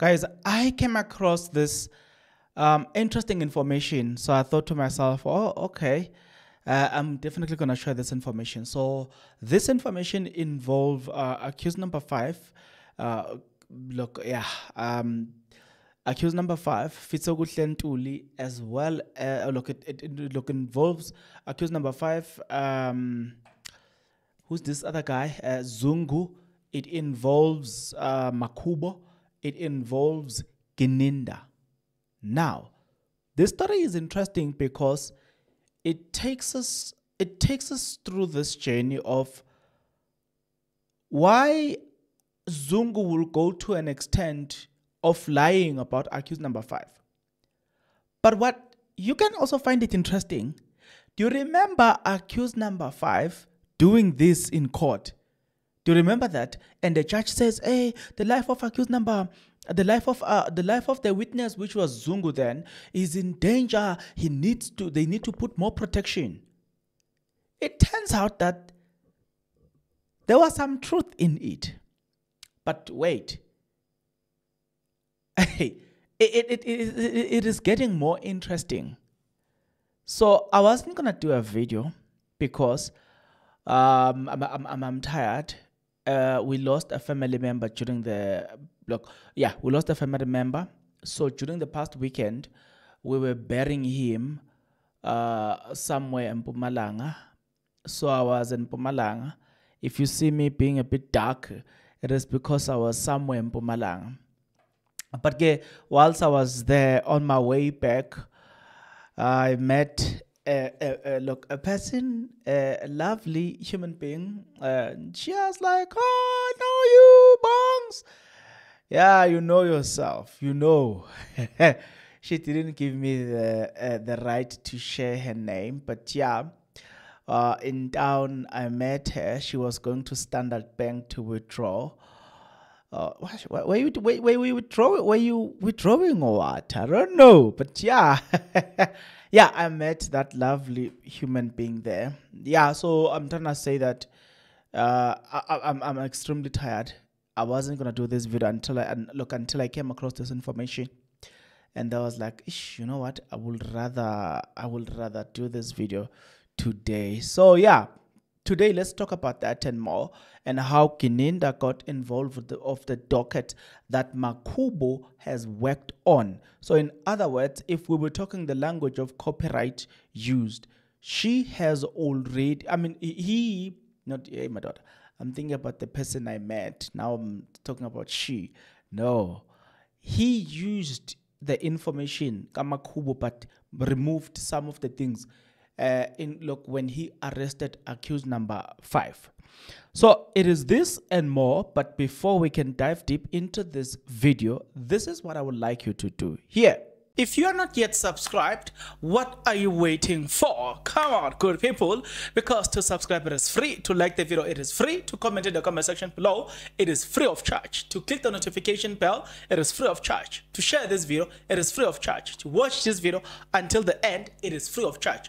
Guys, I came across this um, interesting information. So I thought to myself, oh, okay, uh, I'm definitely going to share this information. So this information involve uh, accused number five. Uh, look, yeah, um, accused number five, Fitsogutle Ntuli, as well. Uh, look, it, it, it, look involves accused number five. Um, who's this other guy? Uh, Zungu. It involves uh, Makubo it involves Gininda. Now, this story is interesting because it takes us it takes us through this journey of why Zungu will go to an extent of lying about accused number five. But what you can also find it interesting. Do you remember accused number five doing this in court? Do you remember that? And the judge says, hey, eh, the life of accused number, the life of uh, the life of the witness, which was Zungu then, is in danger. He needs to, they need to put more protection. It turns out that there was some truth in it. But wait. it, it, it, it is getting more interesting. So I wasn't gonna do a video because um, I'm, I'm, I'm tired uh, we lost a family member during the block. Yeah, we lost a family member. So during the past weekend, we were burying him uh, somewhere in Pumalanga. So I was in Pumalanga. If you see me being a bit dark, it is because I was somewhere in Pumalanga. But yeah, whilst I was there on my way back, I met look, a person, a lovely human being, She was like, oh, I know you, Bongs. Yeah, you know yourself. You know. she didn't give me the uh, the right to share her name, but yeah. Uh, in town, I met her. She was going to Standard Bank to withdraw uh, where, where, you, where, where, you withdraw, where you withdrawing or what? I don't know. But yeah, yeah, I met that lovely human being there. Yeah, so I'm trying to say that uh, I, I'm, I'm extremely tired. I wasn't going to do this video until I, and look, until I came across this information. And I was like, you know what? I would rather, I would rather do this video today. So yeah, Today, let's talk about that and more, and how Kininda got involved with the, of the docket that Makubo has worked on. So, in other words, if we were talking the language of copyright used, she has already, I mean, he, not my daughter, I'm thinking about the person I met. Now I'm talking about she. No, he used the information, Kamakubo, but removed some of the things uh, in look when he arrested accused number five. So it is this and more, but before we can dive deep into this video, this is what I would like you to do here. If you are not yet subscribed, what are you waiting for? Come on, good people, because to subscribe it is free, to like the video it is free, to comment in the comment section below it is free of charge, to click the notification bell it is free of charge, to share this video it is free of charge, to watch this video until the end it is free of charge.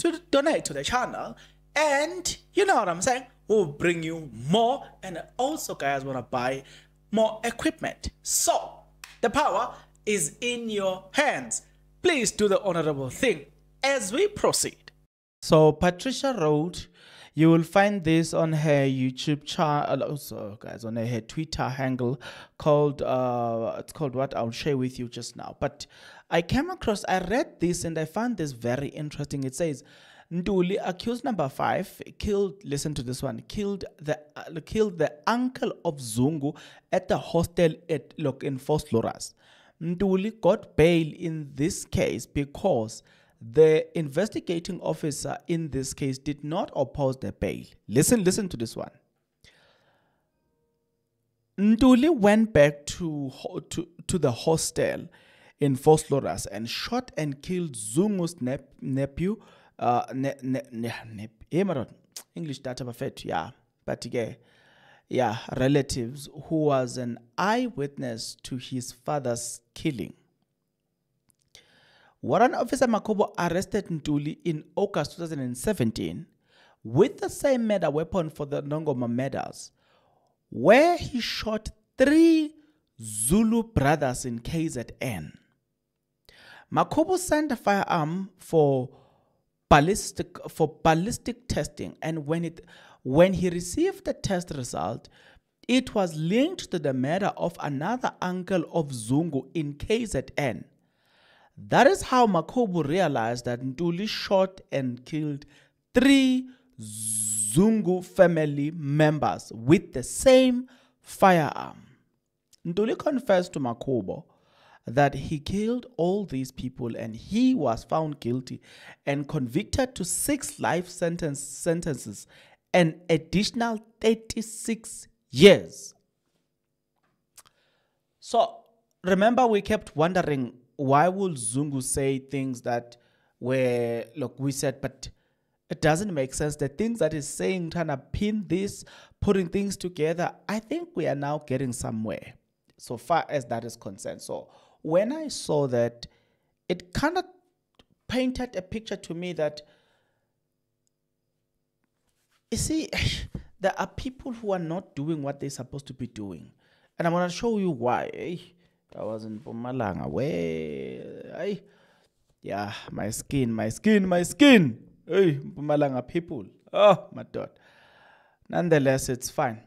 to donate to the channel. And you know what I'm saying? We'll bring you more. And also, guys, want to buy more equipment. So, the power is in your hands. Please do the honorable thing as we proceed. So, Patricia wrote, you will find this on her YouTube channel, uh, also guys, on her Twitter handle called, uh, it's called what I'll share with you just now. But I came across, I read this and I found this very interesting. It says, Nduli, accused number five, killed, listen to this one, killed the, uh, killed the uncle of Zungu at the hostel at, look, in Fosloras. Nduli got bail in this case because the investigating officer in this case did not oppose the bail. Listen, listen to this one. Nduli went back to, to, to the hostel in Fosloras and shot and killed Zungu's nep nephew. Uh, ne, ne, ne, eh, English data perfect, yeah. But yeah, yeah, relatives who was an eyewitness to his father's killing. Warrant Officer Makobo arrested Nduli in August 2017 with the same murder weapon for the Nongoma murders, where he shot three Zulu brothers in KZN. Makobo sent a firearm for ballistic for ballistic testing, and when it when he received the test result, it was linked to the murder of another uncle of Zungu in KZN. That is how Makobo realized that Nduli shot and killed three Zungu family members with the same firearm. Nduli confessed to Makobo that he killed all these people and he was found guilty and convicted to six life sentence, sentences an additional 36 years. So remember we kept wondering why would Zungu say things that were look we said but it doesn't make sense. The things that he's saying, trying to pin this, putting things together, I think we are now getting somewhere so far as that is concerned. So when I saw that, it kind of painted a picture to me that, you see, there are people who are not doing what they're supposed to be doing. And I'm going to show you why. I was in Pumalanga. Way. I, yeah, my skin, my skin, my skin. Hey, Pumalanga people. Oh, my God. Nonetheless, it's fine.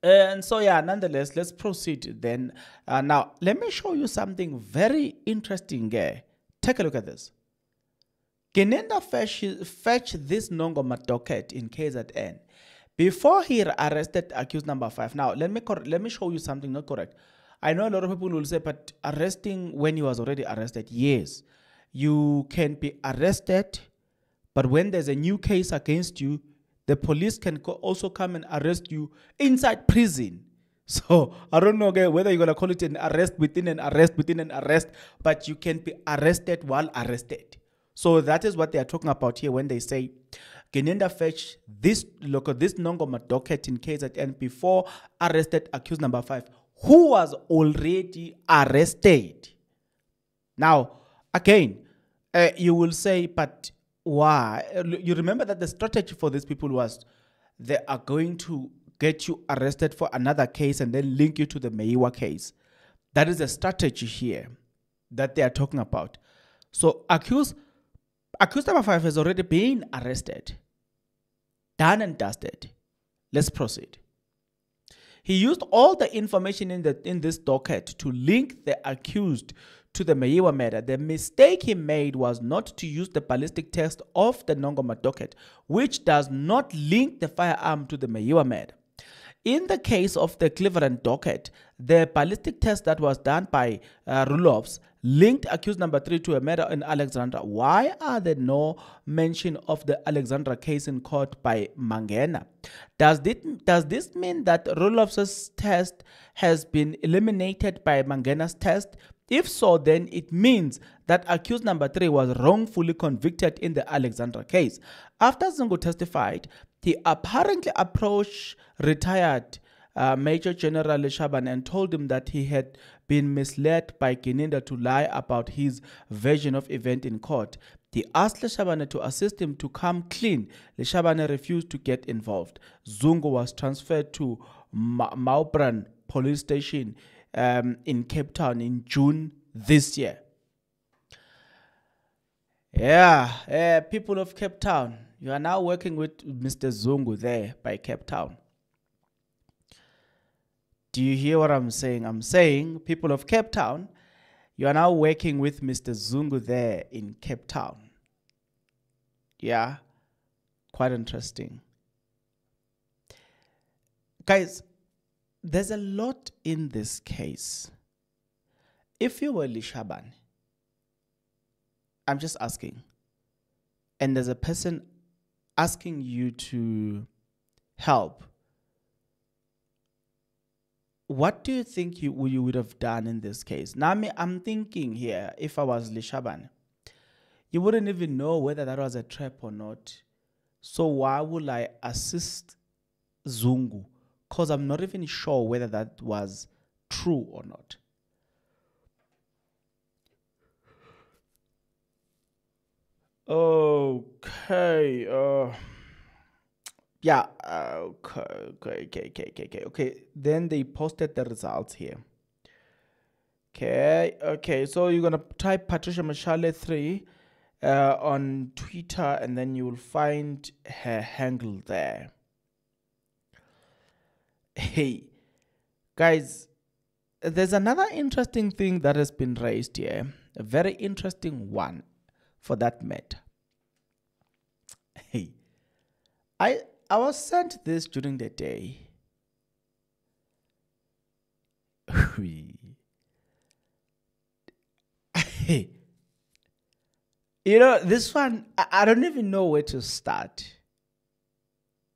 Uh, and so yeah nonetheless let's proceed then uh, now let me show you something very interesting eh? take a look at this Genenda fetch, this this Nongo docket in KZN before he arrested accused number five. Now, let me let me show you something not correct. I know a lot of people will say, but arresting when he was already arrested, yes, you can be arrested, but when there's a new case against you, the police can also come and arrest you inside prison. So I don't know whether you're going to call it an arrest within an arrest within an arrest, but you can be arrested while arrested. So that is what they are talking about here when they say Genenda fetch this local this Nongoma docket in KZN before arrested accused number five, who was already arrested. Now, again, uh, you will say, but why you remember that the strategy for these people was they are going to get you arrested for another case and then link you to the Meiwa case. That is the strategy here that they are talking about. So accused accused number five has already been arrested. Done and dusted. Let's proceed. He used all the information in, the, in this docket to link the accused to the Mayiwa murder. The mistake he made was not to use the ballistic test of the Nongoma docket, which does not link the firearm to the Mayiwa murder. In the case of the Cleveland docket, the ballistic test that was done by uh, Rulovs linked accused number three to a murder in Alexandra. Why are there no mention of the Alexandra case in court by Mangena? Does this, does this mean that Roloff's test has been eliminated by Mangena's test? If so, then it means that accused number three was wrongfully convicted in the Alexandra case. After Zungu testified, he apparently approached retired uh, Major General Shaban and told him that he had been misled by Kininda to lie about his version of event in court. He asked Leshabane to assist him to come clean. Leshabane refused to get involved. Zungu was transferred to Maubran police station um, in Cape Town in June this year. Yeah, uh, people of Cape Town, you are now working with Mr. Zungu there by Cape Town. Do you hear what I'm saying? I'm saying, people of Cape Town, you are now working with Mr. Zungu there in Cape Town. Yeah, quite interesting. Guys, there's a lot in this case. If you were Lishaban, I'm just asking, and there's a person asking you to help what do you think you, you would have done in this case? Now, I'm thinking here, if I was Lishaban, you wouldn't even know whether that was a trap or not. So why would I assist Zungu? Because I'm not even sure whether that was true or not. Okay. Uh yeah, uh, okay, okay, okay, okay, okay, okay. Then they posted the results here. Okay, okay, so you're gonna type Patricia Machale 3 uh, on Twitter and then you will find her handle there. Hey, guys, there's another interesting thing that has been raised here, a very interesting one for that matter. Hey, I I was sent this during the day. you know, this one, I, I don't even know where to start.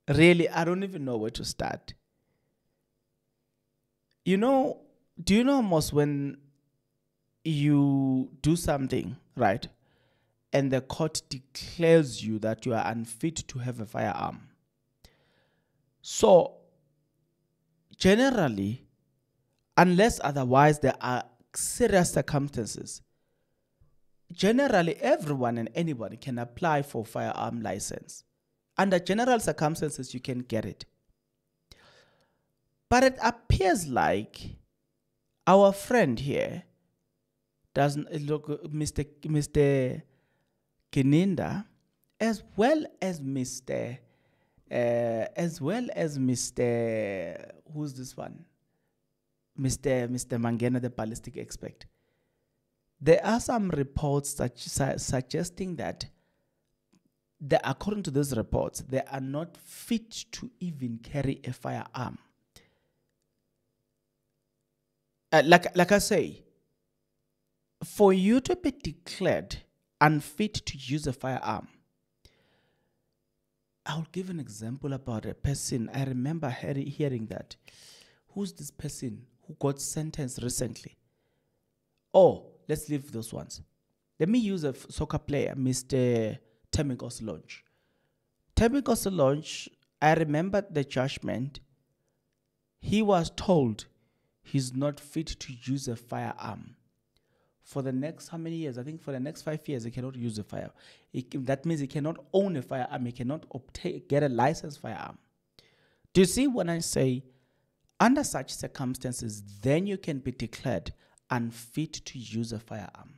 Really, I don't even know where to start. You know, do you know almost when you do something, right? And the court declares you that you are unfit to have a firearm. So, generally, unless otherwise there are serious circumstances, generally everyone and anybody can apply for firearm license. Under general circumstances, you can get it. But it appears like our friend here doesn't look Mr. Mr. Keninda, as well as Mr. Uh, as well as Mr. Who's this one? Mr. Mr. Mangena, the ballistic expert. There are some reports su suggesting that, the, according to those reports, they are not fit to even carry a firearm. Uh, like, like I say, for you to be declared unfit to use a firearm, I'll give an example about a person. I remember hearing that. Who's this person who got sentenced recently? Oh, let's leave those ones. Let me use a soccer player, Mr. Temikos Launch. Temikos Launch, I remember the judgment. He was told he's not fit to use a firearm for the next how many years? I think for the next five years, he cannot use a fire. It, that means he cannot own a firearm. He cannot obtain get a licensed firearm. Do you see when I say under such circumstances, then you can be declared unfit to use a firearm?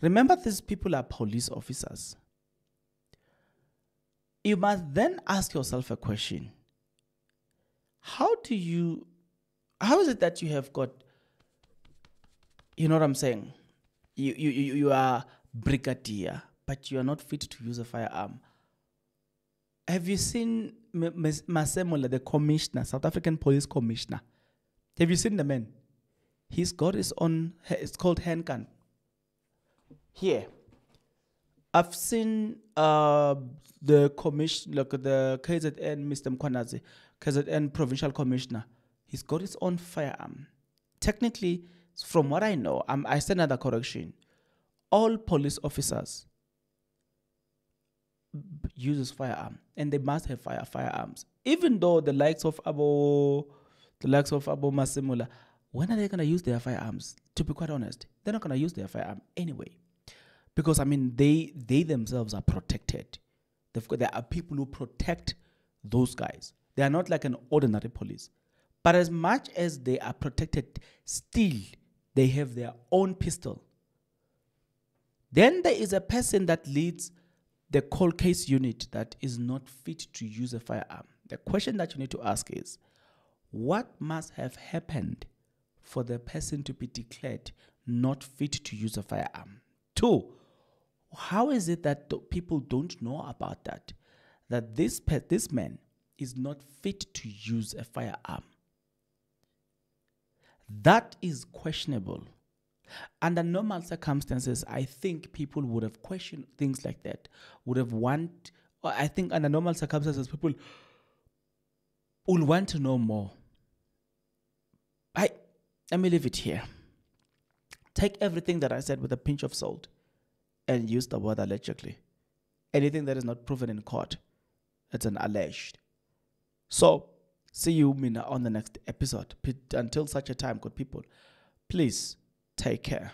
Remember, these people are police officers. You must then ask yourself a question. How do you, how is it that you have got you know what I'm saying? You, you, you, you are brigadier, but you are not fit to use a firearm. Have you seen Masemola, the commissioner, South African police commissioner? Have you seen the man? He's got his own, it's called handgun. Here. I've seen uh, the commission, like the KZN, Mr. Mkwanazi, KZN provincial commissioner. He's got his own firearm. Technically, from what I know, I'm, I said another correction. All police officers uses firearm, and they must have fire firearms. Even though the likes of Abu, the likes of Abu Masimula, when are they gonna use their firearms? To be quite honest, they're not gonna use their firearm anyway, because I mean they they themselves are protected. They've got, there are people who protect those guys. They are not like an ordinary police. But as much as they are protected, still they have their own pistol. Then there is a person that leads the cold case unit that is not fit to use a firearm. The question that you need to ask is what must have happened for the person to be declared not fit to use a firearm? Two, how is it that people don't know about that? That this, this man is not fit to use a firearm. That is questionable. Under normal circumstances, I think people would have questioned things like that, would have want, I think under normal circumstances, people would want to know more. I, let me leave it here. Take everything that I said with a pinch of salt and use the word allegedly. Anything that is not proven in court, it's an alleged. So, See you Mina on the next episode. Until such a time, good people, please take care.